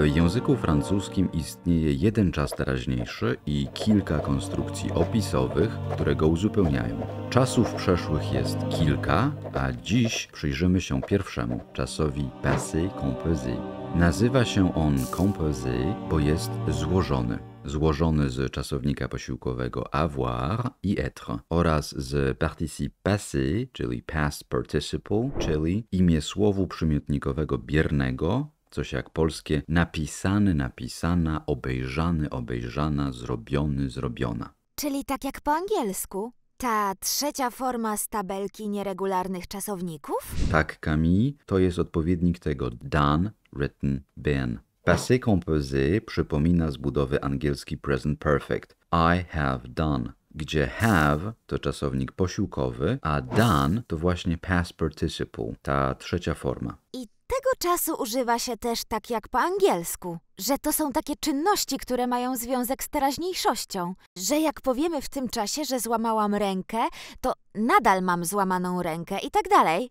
W języku francuskim istnieje jeden czas teraźniejszy i kilka konstrukcji opisowych, które go uzupełniają. Czasów przeszłych jest kilka, a dziś przyjrzymy się pierwszemu, czasowi passé composé. Nazywa się on composé, bo jest złożony złożony z czasownika posiłkowego avoir i être oraz z participe passé, czyli past participle, czyli imię słowu przymiotnikowego biernego coś jak polskie napisany, napisana, obejrzany, obejrzana, zrobiony, zrobiona. Czyli tak jak po angielsku? Ta trzecia forma z tabelki nieregularnych czasowników? Tak, Camille, to jest odpowiednik tego done, written, been. Passé composé przypomina z budowy angielski present perfect. I have done gdzie have to czasownik posiłkowy, a done to właśnie past participle, ta trzecia forma. I tego czasu używa się też tak jak po angielsku, że to są takie czynności, które mają związek z teraźniejszością, że jak powiemy w tym czasie, że złamałam rękę, to nadal mam złamaną rękę i tak dalej.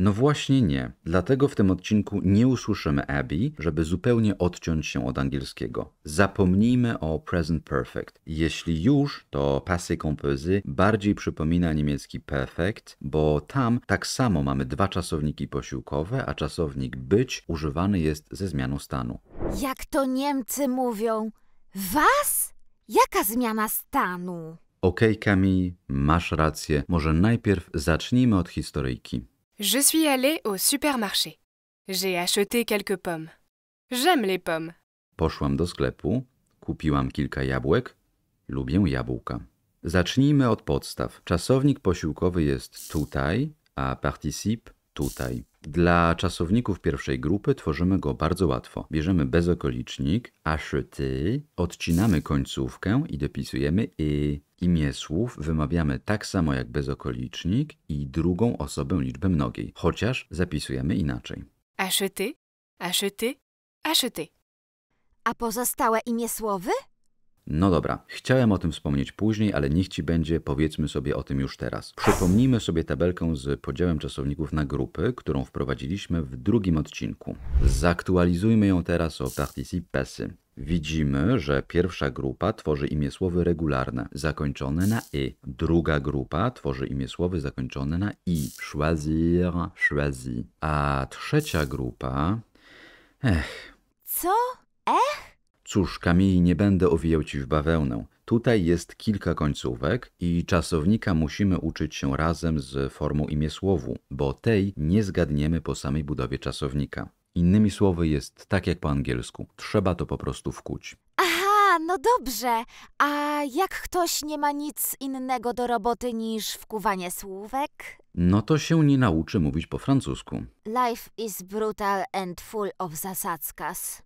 No właśnie nie. Dlatego w tym odcinku nie usłyszymy Abby, żeby zupełnie odciąć się od angielskiego. Zapomnijmy o present perfect. Jeśli już, to passé composé bardziej przypomina niemiecki perfect, bo tam tak samo mamy dwa czasowniki posiłkowe, a czasownik być używany jest ze zmianą stanu. Jak to Niemcy mówią? Was? Jaka zmiana stanu? Okej, okay, Kami, masz rację. Może najpierw zacznijmy od historyjki. Je suis allée au supermarché. J'ai acheté quelques pommes. J'aime les pommes. Poszłam do sklepu, kupiłam kilka jabłek. Lubię jabłka. Zacznijmy od podstaw. Czasownik posiłkowy jest tutaj, a particip tutaj. Dla czasowników pierwszej grupy tworzymy go bardzo łatwo. Bierzemy bezokolicznik, achete, odcinamy końcówkę i dopisujemy i y. Imię słów wymawiamy tak samo jak bezokolicznik i drugą osobę liczby mnogiej, chociaż zapisujemy inaczej. Acheter, acheter, acheter. A pozostałe imię słowy? No dobra, chciałem o tym wspomnieć później, ale niech Ci będzie, powiedzmy sobie o tym już teraz. Przypomnijmy sobie tabelkę z podziałem czasowników na grupy, którą wprowadziliśmy w drugim odcinku. Zaktualizujmy ją teraz o participesy. Widzimy, że pierwsza grupa tworzy imię słowy regularne, zakończone na i. Y. Druga grupa tworzy imię słowy zakończone na i. Choisir, choisir. A trzecia grupa... Ech. Co? Ech? Cóż, Kamili, nie będę owijał ci w bawełnę. Tutaj jest kilka końcówek i czasownika musimy uczyć się razem z formą imię słowu, bo tej nie zgadniemy po samej budowie czasownika. Innymi słowy jest tak jak po angielsku. Trzeba to po prostu wkuć. Aha, no dobrze. A jak ktoś nie ma nic innego do roboty niż wkuwanie słówek? No to się nie nauczy mówić po francusku. Life is brutal and full of zasadzkas.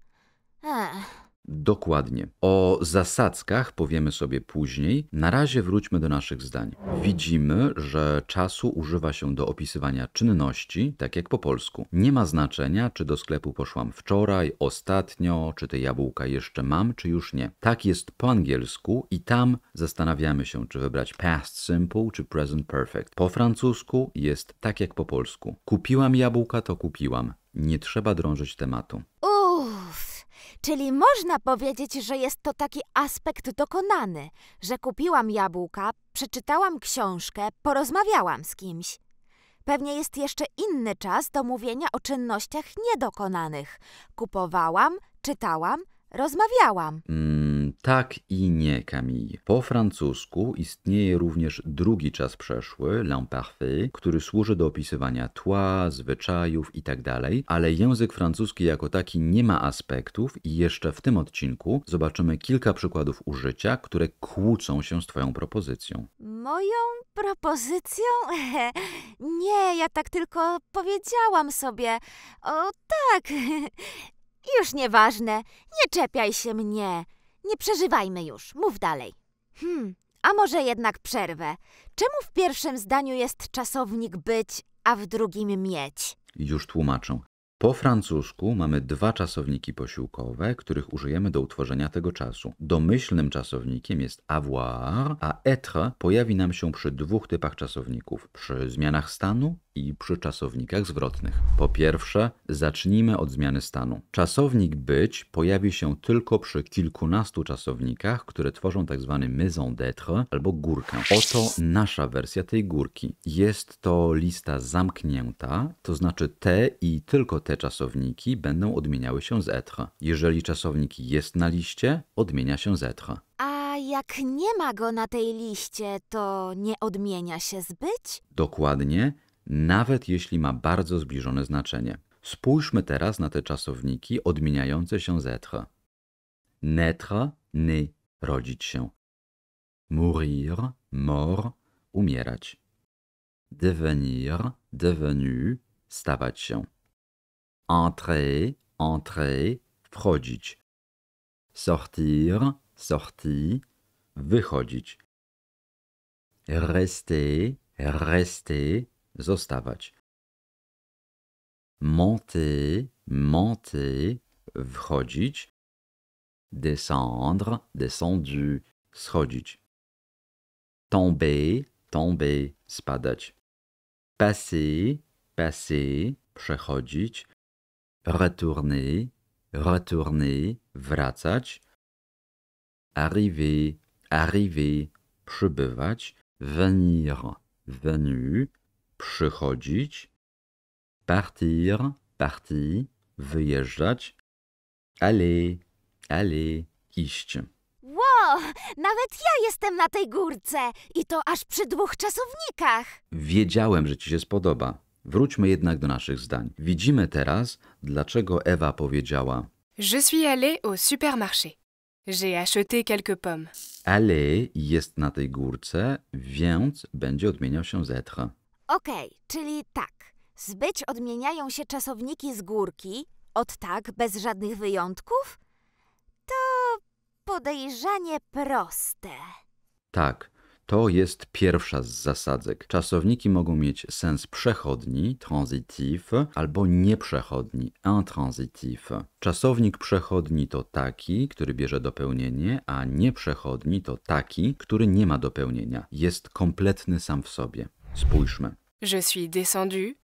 Ech. Dokładnie. O zasadzkach powiemy sobie później. Na razie wróćmy do naszych zdań. Widzimy, że czasu używa się do opisywania czynności, tak jak po polsku. Nie ma znaczenia, czy do sklepu poszłam wczoraj, ostatnio, czy te jabłka jeszcze mam, czy już nie. Tak jest po angielsku i tam zastanawiamy się, czy wybrać past simple, czy present perfect. Po francusku jest tak jak po polsku. Kupiłam jabłka, to kupiłam. Nie trzeba drążyć tematu. Czyli można powiedzieć, że jest to taki aspekt dokonany, że kupiłam jabłka, przeczytałam książkę, porozmawiałam z kimś. Pewnie jest jeszcze inny czas do mówienia o czynnościach niedokonanych. Kupowałam, czytałam, rozmawiałam. Mm. Tak i nie, Camille. Po francusku istnieje również drugi czas przeszły, l'imparfait, który służy do opisywania tła, zwyczajów itd., tak ale język francuski jako taki nie ma aspektów i jeszcze w tym odcinku zobaczymy kilka przykładów użycia, które kłócą się z Twoją propozycją. Moją propozycją? nie, ja tak tylko powiedziałam sobie. O tak, już nieważne, nie czepiaj się mnie. Nie przeżywajmy już, mów dalej. Hmm, a może jednak przerwę. Czemu w pierwszym zdaniu jest czasownik być, a w drugim mieć? Już tłumaczę. Po francusku mamy dwa czasowniki posiłkowe, których użyjemy do utworzenia tego czasu. Domyślnym czasownikiem jest avoir, a être pojawi nam się przy dwóch typach czasowników: przy zmianach stanu i przy czasownikach zwrotnych. Po pierwsze, zacznijmy od zmiany stanu. Czasownik być pojawi się tylko przy kilkunastu czasownikach, które tworzą tzw. Tak maison d'être albo górkę. Oto nasza wersja tej górki. Jest to lista zamknięta, to znaczy te i tylko te czasowniki będą odmieniały się z être. Jeżeli czasownik jest na liście, odmienia się z être. A jak nie ma go na tej liście, to nie odmienia się z być? Dokładnie nawet jeśli ma bardzo zbliżone znaczenie. Spójrzmy teraz na te czasowniki odmieniające się z être. Naître, né, rodzić się. Mourir, mort, umierać. Devenir, devenu, stawać się. Entrer, entrer, wchodzić. Sortir, sorti, wychodzić. Rester, rester, zostawać. Monter, monter, wchodzić. Descendre, descendu, schodzić. Tomber, tomber, spadać. Passer, passer, przechodzić. Retourner, retourner, wracać. Arriver, arriver, przybywać. Venir, venu, przychodzić, partir, parti, wyjeżdżać, aller, aller, iść. Wow, nawet ja jestem na tej górce i to aż przy dwóch czasownikach. Wiedziałem, że ci się spodoba. Wróćmy jednak do naszych zdań. Widzimy teraz, dlaczego Ewa powiedziała Je suis allée au supermarché. J'ai acheté quelques pommes. Aller jest na tej górce, więc będzie odmieniał się z être. Okej, okay, czyli tak. Zbyć odmieniają się czasowniki z górki, od tak, bez żadnych wyjątków? To podejrzanie proste. Tak, to jest pierwsza z zasadzek. Czasowniki mogą mieć sens przechodni, transitif, albo nieprzechodni, intransitif. Czasownik przechodni to taki, który bierze dopełnienie, a nieprzechodni to taki, który nie ma dopełnienia. Jest kompletny sam w sobie. Spójrzmy. Je suis descendu.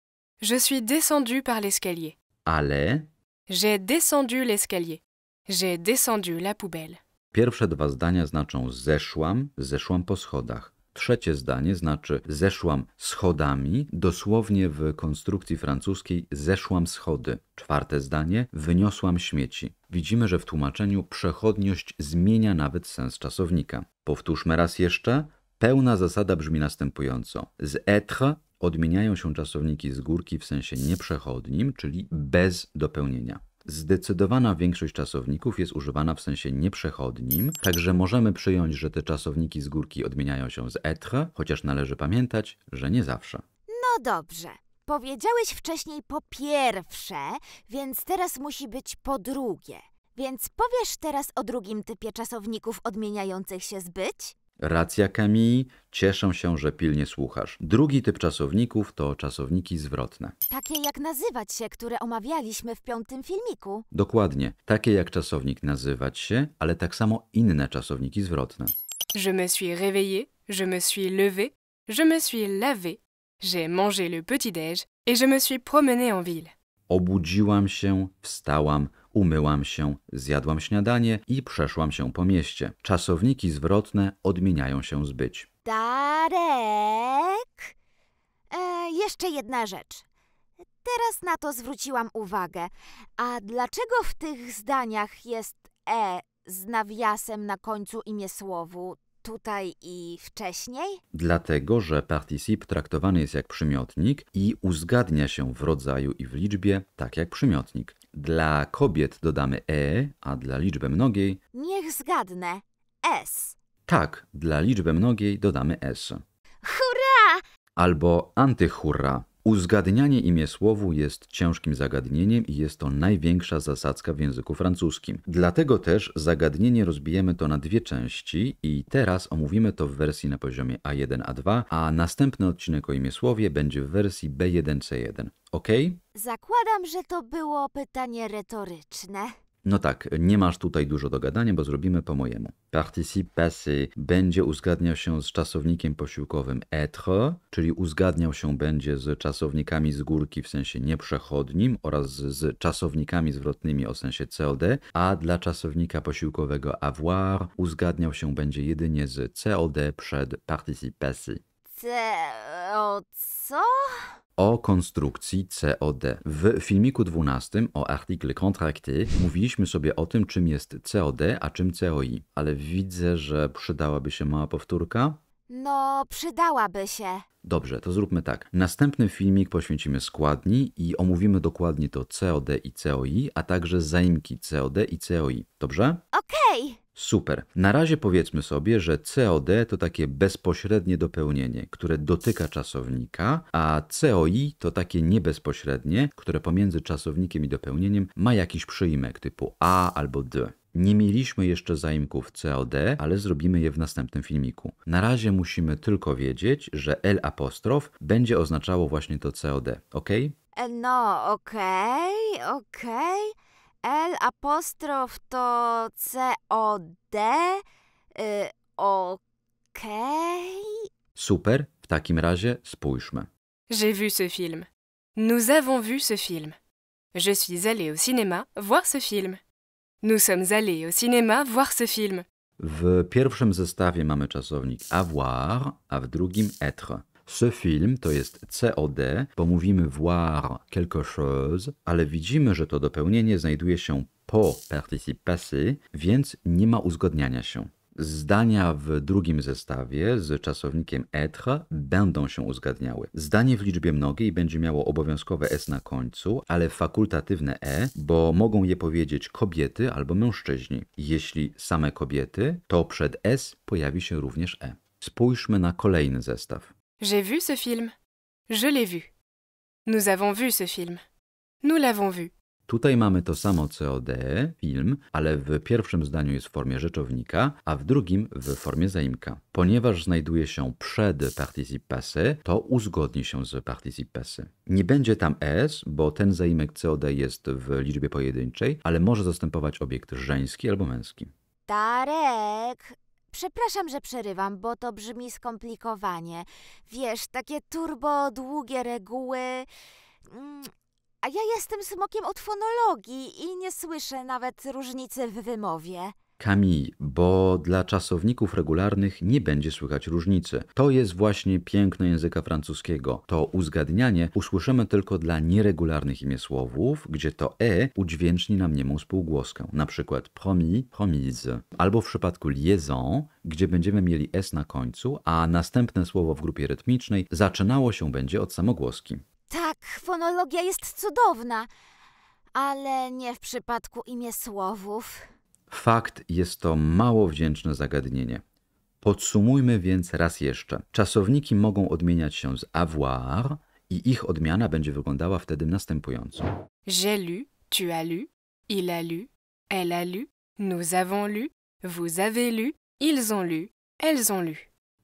Je suis descendu par l'escalier. Allez. J'ai descendu l'escalier. J'ai descendu la poubelle. Pierwsze dwa zdania znaczą zeszłam, zeszłam po schodach. Trzecie zdanie znaczy zeszłam schodami, dosłownie w konstrukcji francuskiej zeszłam schody. Czwarte zdanie wyniosłam śmieci. Widzimy, że w tłumaczeniu przechodniość zmienia nawet sens czasownika. Powtórzmy raz jeszcze. Pełna zasada brzmi następująco. Z être odmieniają się czasowniki z górki w sensie nieprzechodnim, czyli bez dopełnienia. Zdecydowana większość czasowników jest używana w sensie nieprzechodnim, także możemy przyjąć, że te czasowniki z górki odmieniają się z être, chociaż należy pamiętać, że nie zawsze. No dobrze. Powiedziałeś wcześniej po pierwsze, więc teraz musi być po drugie. Więc powiesz teraz o drugim typie czasowników odmieniających się z być? Racja Kamii, cieszę się, że pilnie słuchasz. Drugi typ czasowników to czasowniki zwrotne. Takie jak nazywać się, które omawialiśmy w piątym filmiku. Dokładnie, takie jak czasownik nazywać się, ale tak samo inne czasowniki zwrotne. Je me suis réveillé, je me suis levé, je me suis lavé, j'ai mangé le petit-déj et je me suis promené en ville. Obudziłam się, wstałam, umyłam się, zjadłam śniadanie i przeszłam się po mieście. Czasowniki zwrotne odmieniają się zbyć. Darek! E, jeszcze jedna rzecz. Teraz na to zwróciłam uwagę. A dlaczego w tych zdaniach jest e z nawiasem na końcu imię słowu, tutaj i wcześniej? Dlatego, że particip traktowany jest jak przymiotnik i uzgadnia się w rodzaju i w liczbie tak jak przymiotnik. Dla kobiet dodamy e, a dla liczby mnogiej Niech zgadnę. S. tak, dla liczby mnogiej dodamy s. Hurra! Albo antyhurra, Uzgadnianie imię słowu jest ciężkim zagadnieniem i jest to największa zasadzka w języku francuskim. Dlatego też zagadnienie rozbijemy to na dwie części i teraz omówimy to w wersji na poziomie A1, A2, a następny odcinek o słowie będzie w wersji B1, C1. Ok? Zakładam, że to było pytanie retoryczne. No tak, nie masz tutaj dużo do gadania, bo zrobimy po mojemu. Participe passé będzie uzgadniał się z czasownikiem posiłkowym être, czyli uzgadniał się będzie z czasownikami z górki w sensie nieprzechodnim oraz z czasownikami zwrotnymi o sensie COD, a dla czasownika posiłkowego avoir uzgadniał się będzie jedynie z COD przed participe passé. CO co? o konstrukcji COD. W filmiku 12 o artykle kontrakty mówiliśmy sobie o tym, czym jest COD, a czym COI, ale widzę, że przydałaby się mała powtórka. No, przydałaby się. Dobrze, to zróbmy tak. Następny filmik poświęcimy składni i omówimy dokładnie to COD i COI, a także zaimki COD i COI. Dobrze? Okej. Okay. Super. Na razie powiedzmy sobie, że COD to takie bezpośrednie dopełnienie, które dotyka czasownika, a COI to takie niebezpośrednie, które pomiędzy czasownikiem i dopełnieniem ma jakiś przyjmek typu A albo D. Nie mieliśmy jeszcze zaimków COD, ale zrobimy je w następnym filmiku. Na razie musimy tylko wiedzieć, że L apostrof będzie oznaczało właśnie to COD, ok? E, no, okej, okay, okej. Okay. L apostrof to C O D. Y, Okej. Super, w takim razie spójrzmy. J'ai vu ce film. Nous avons vu ce film. Je suis allée au cinéma voir ce film. Nous sommes allés au cinéma voir ce film. W pierwszym zestawie mamy czasownik avoir, a w drugim être. Ce film to jest COD, bo mówimy voir quelque chose, ale widzimy, że to dopełnienie znajduje się po participe passé, więc nie ma uzgodniania się. Zdania w drugim zestawie z czasownikiem être będą się uzgadniały. Zdanie w liczbie mnogiej będzie miało obowiązkowe s na końcu, ale fakultatywne e, bo mogą je powiedzieć kobiety albo mężczyźni. Jeśli same kobiety, to przed s pojawi się również e. Spójrzmy na kolejny zestaw. J'ai vu ce film. Je l'ai vu. Nous avons vu ce film. Nous l'avons vu. Tutaj mamy to samo COD, film, ale w pierwszym zdaniu jest w formie rzeczownika, a w drugim w formie zaimka. Ponieważ znajduje się przed participe passé, to uzgodni się z participe passé. Nie będzie tam s, bo ten zaimek COD jest w liczbie pojedynczej, ale może zastępować obiekt żeński albo męski. Darek Przepraszam, że przerywam, bo to brzmi skomplikowanie. Wiesz, takie turbo długie reguły. Mm, a ja jestem smokiem od fonologii i nie słyszę nawet różnicy w wymowie. Camille, bo dla czasowników regularnych nie będzie słychać różnicy. To jest właśnie piękno języka francuskiego. To uzgadnianie usłyszymy tylko dla nieregularnych imiesłowów, gdzie to e udźwięczni nam niemu spółgłoskę, na przykład promis, promise, albo w przypadku liaison, gdzie będziemy mieli s na końcu, a następne słowo w grupie rytmicznej zaczynało się będzie od samogłoski. Tak, fonologia jest cudowna, ale nie w przypadku słowów. Fakt jest to mało wdzięczne zagadnienie. Podsumujmy więc raz jeszcze. Czasowniki mogą odmieniać się z avoir i ich odmiana będzie wyglądała wtedy następująco. J'ai lu, tu as lu, il a lu, elle a lu, nous avons lu, vous avez lu, ils ont lu, elles ont lu.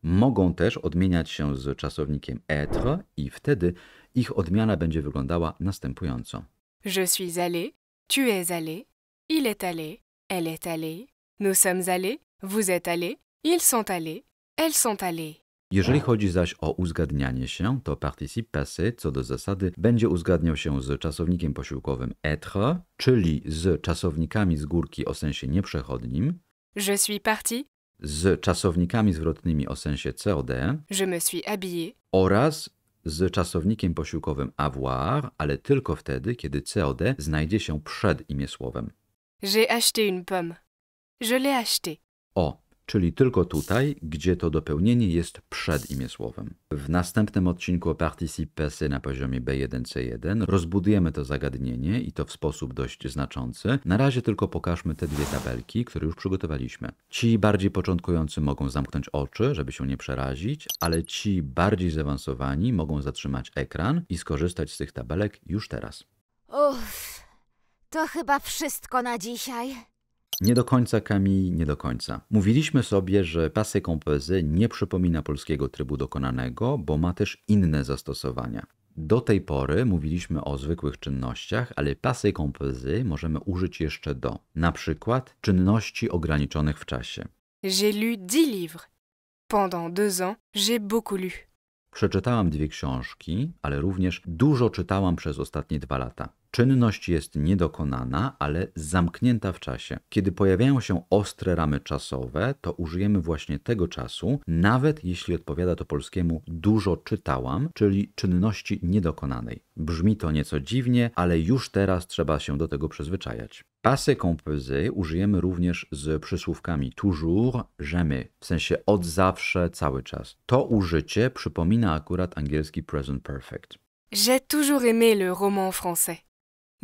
Mogą też odmieniać się z czasownikiem être i wtedy ich odmiana będzie wyglądała następująco. Je suis allé, tu es allé, il est allé, Elle est allée. Nous sommes allés. Vous êtes allés. Ils sont allés. Elles sont allées. Jeżeli chodzi zaś o uzgadnianie się, to particip passé co do zasady będzie uzgadniał się z czasownikiem posiłkowym être, czyli z czasownikami z górki o sensie nieprzechodnim. Je suis parti. Z czasownikami zwrotnymi o sensie COD. Je me suis habillé. Oraz z czasownikiem posiłkowym avoir, ale tylko wtedy, kiedy COD znajdzie się przed imię słowem. J'ai acheté une pomme. Je l'ai acheté. O, czyli tylko tutaj, gdzie to dopełnienie jest przed imię słowem. W następnym odcinku o participesy na poziomie B1C1 rozbudujemy to zagadnienie i to w sposób dość znaczący. Na razie tylko pokażmy te dwie tabelki, które już przygotowaliśmy. Ci bardziej początkujący mogą zamknąć oczy, żeby się nie przerazić, ale ci bardziej zaawansowani mogą zatrzymać ekran i skorzystać z tych tabelek już teraz. Uff. To chyba wszystko na dzisiaj. Nie do końca, Kamil, nie do końca. Mówiliśmy sobie, że passé composé nie przypomina polskiego trybu dokonanego, bo ma też inne zastosowania. Do tej pory mówiliśmy o zwykłych czynnościach, ale passé composé możemy użyć jeszcze do, na przykład czynności ograniczonych w czasie. J'ai lu 10 livres. Pendant deux ans, j'ai beaucoup lu. Przeczytałam dwie książki, ale również dużo czytałam przez ostatnie dwa lata. Czynność jest niedokonana, ale zamknięta w czasie. Kiedy pojawiają się ostre ramy czasowe, to użyjemy właśnie tego czasu, nawet jeśli odpowiada to polskiemu dużo czytałam, czyli czynności niedokonanej. Brzmi to nieco dziwnie, ale już teraz trzeba się do tego przyzwyczajać. Pasy composé użyjemy również z przysłówkami toujours, jamais, w sensie od zawsze, cały czas. To użycie przypomina akurat angielski present perfect. J'ai toujours aimé le roman français.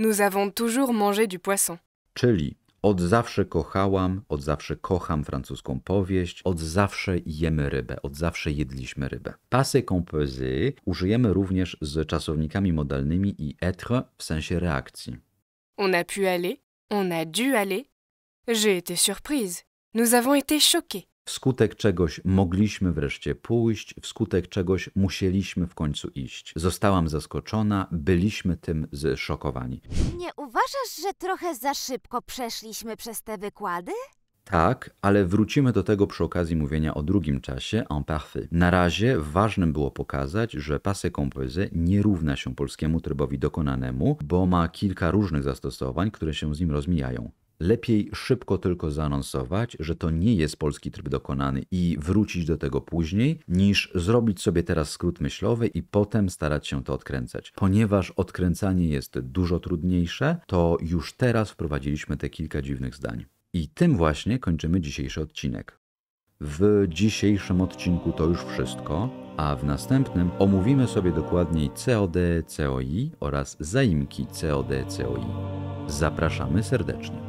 Nous avons toujours mangé du poisson. Czyli od zawsze kochałam, od zawsze kocham francuską powieść, od zawsze jemy rybę, od zawsze jedliśmy rybę. Pasy composé użyjemy również z czasownikami modalnymi i être w sensie reakcji. On a pu aller, on a dû aller. J'ai été surprise. Nous avons été choqués. Wskutek czegoś mogliśmy wreszcie pójść, wskutek czegoś musieliśmy w końcu iść. Zostałam zaskoczona, byliśmy tym zszokowani. Nie uważasz, że trochę za szybko przeszliśmy przez te wykłady? Tak, ale wrócimy do tego przy okazji mówienia o drugim czasie en parfait. Na razie ważnym było pokazać, że passé composé nie równa się polskiemu trybowi dokonanemu, bo ma kilka różnych zastosowań, które się z nim rozmijają lepiej szybko tylko zaanonsować, że to nie jest polski tryb dokonany i wrócić do tego później, niż zrobić sobie teraz skrót myślowy i potem starać się to odkręcać. Ponieważ odkręcanie jest dużo trudniejsze, to już teraz wprowadziliśmy te kilka dziwnych zdań. I tym właśnie kończymy dzisiejszy odcinek. W dzisiejszym odcinku to już wszystko, a w następnym omówimy sobie dokładniej COD, COI oraz zaimki COD, COI. Zapraszamy serdecznie.